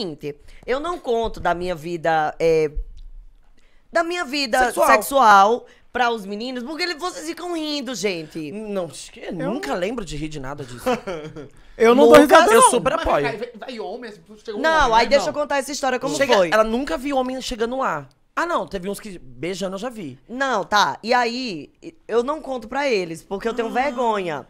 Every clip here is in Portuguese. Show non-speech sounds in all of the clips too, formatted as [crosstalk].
seguinte, eu não conto da minha vida. É, da minha vida sexual. sexual para os meninos, porque ele, vocês ficam rindo, gente. Não, eu nunca lembro de rir de nada disso. [laughs] eu não nunca, dou risada, Eu não. super apoio. Mas, vai, vai homem, assim, chegou não, homem, aí não. Né? deixa eu contar essa história como Chega, foi. Ela nunca viu homem chegando lá. Ah, não, teve uns que beijando eu já vi. Não, tá. E aí, eu não conto pra eles, porque eu tenho ah. vergonha.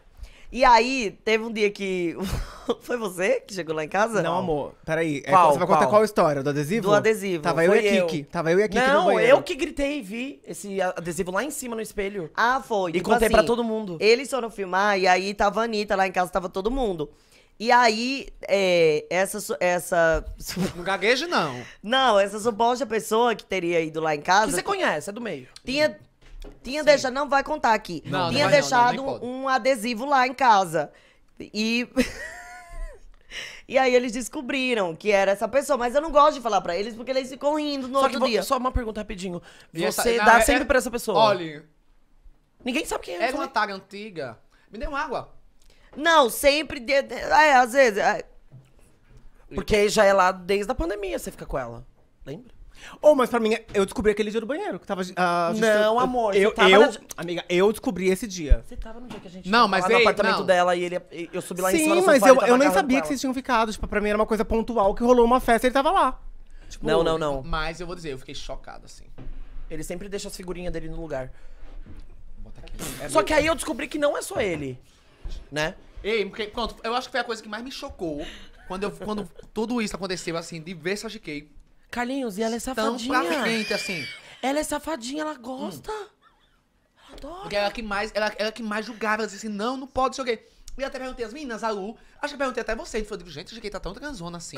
E aí, teve um dia que [laughs] [laughs] Foi você que chegou lá em casa? Não, amor. Peraí. É, você vai contar qual história? Do adesivo? Do adesivo. Tava eu e a Kiki. Eu. Tava eu e a Kiki Não, eu que gritei e vi esse adesivo lá em cima no espelho. Ah, foi. E tipo contei assim, pra todo mundo. Eles foram filmar e aí tava a Anitta lá em casa, tava todo mundo. E aí, é, essa, essa. [laughs] Não gagueje, não. Não, essa suposta pessoa que teria ido lá em casa. Que você conhece, é do meio. Tinha. Tinha deixado. Não vai contar aqui. Não, tinha não, deixado não, um adesivo lá em casa. E. [laughs] E aí eles descobriram que era essa pessoa. Mas eu não gosto de falar pra eles porque eles ficam rindo no só outro dia. Só uma pergunta rapidinho. Você dá não, é- sempre é- pra essa pessoa? Olha, Ninguém sabe quem é. É uma tag antiga. Me deu água. Não, sempre. de- de- é, às vezes. é. Porque já é lá desde a pandemia você fica com ela. Lembra? Oh, mas pra mim, eu descobri aquele dia do banheiro, que tava. a ah, gente- Não, amor, você Eu, tava eu, na- Amiga, eu descobri esse dia. Você tava no dia que a gente Não, mas lá no apartamento não. dela e ele, eu subi lá em cima Sim, mas eu, eu nem sabia que vocês tinham ficado. Tipo, pra mim era uma coisa pontual que rolou uma festa e ele tava lá. Tipo, Não, não, não. Mas eu vou dizer, eu fiquei chocado, assim. Ele sempre deixa as figurinhas dele no lugar. aqui. É Só que aí eu descobri que não é só ele, né? Ei, porque, pronto, eu acho que foi a coisa que mais me chocou quando, eu, quando tudo isso aconteceu, assim, de ver que eu Carlinhos, e ela é Estão safadinha. pra frente, assim. Ela é safadinha, ela gosta. Hum. Ela adora. Porque ela é que mais, ela, ela é que mais julgava, ela disse assim, não, não pode, não sei o quê. E até perguntei as meninas, a Lu, acho que perguntei até você, e foi, digo, gente, o quem tá tão transona assim.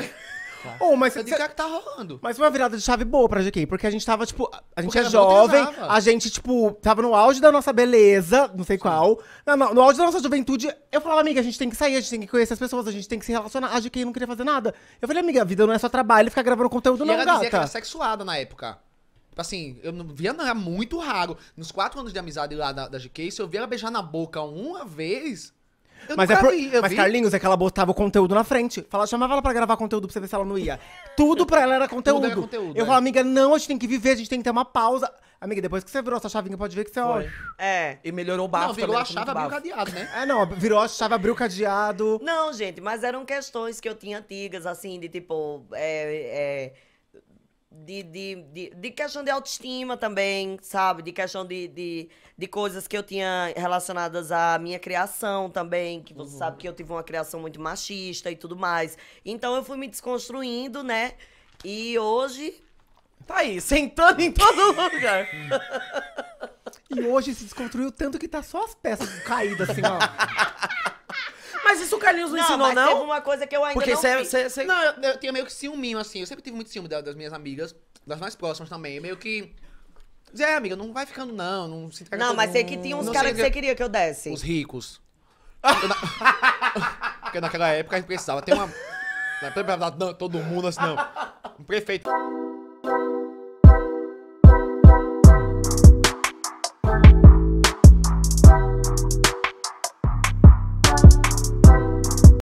Nossa. Oh, mas eu que tá rolando? Mas uma virada de chave boa pra GK, porque a gente tava, tipo, a gente porque é jovem, a gente, tipo, tava no auge da nossa beleza, não sei Sim. qual. No, no, no auge da nossa juventude, eu falava, amiga, a gente tem que sair, a gente tem que conhecer as pessoas, a gente tem que se relacionar. A GK não queria fazer nada. Eu falei, amiga, a vida não é só trabalho, ficar gravando conteúdo, e não, ela gata. Dizia que era sexuada na época. Tipo assim, eu não via, não, era muito raro. Nos quatro anos de amizade lá da, da GK, se eu via ela beijar na boca uma vez, eu mas, é vi, mas Carlinhos é que ela botava o conteúdo na frente. Fala, chamava ela pra gravar conteúdo pra você ver se ela não ia. Tudo pra ela era conteúdo. Era conteúdo eu é. falo, amiga, não, a gente tem que viver, a gente tem que ter uma pausa. Amiga, depois que você virou essa chavinha, pode ver que você é olha. É. E melhorou o bafo. Não, virou também, a chave, abriu o cadeado, né? [laughs] É, não, virou a chave, abriu o cadeado. Não, gente, mas eram questões que eu tinha antigas, assim, de tipo. É, é de, de, de, de, questão de autoestima também, sabe? De questão de, de, de coisas que eu tinha relacionadas à minha criação também, que você uhum. sabe que eu tive uma criação muito machista e tudo mais. Então eu fui me desconstruindo, né? E hoje. Tá aí, sentando em todo lugar. [laughs] e hoje se desconstruiu tanto que tá só as peças caídas, assim, ó. [laughs] Mas isso o Carlinhos não, ensinou, mas não? Teve uma coisa que eu ainda Porque não. porque você você Não, eu, tinha meio que ciúminho, assim. Eu sempre tive muito ciúme das, das minhas amigas, das mais próximas também. Meio que. Zé, amiga, não vai ficando, não. Não se Não, mas sei que tinha uns caras que, que você queria que eu desse. Os ricos. na... [laughs] Porque naquela época a gente precisava ter uma. Não é todo mundo assim, não. Um prefeito.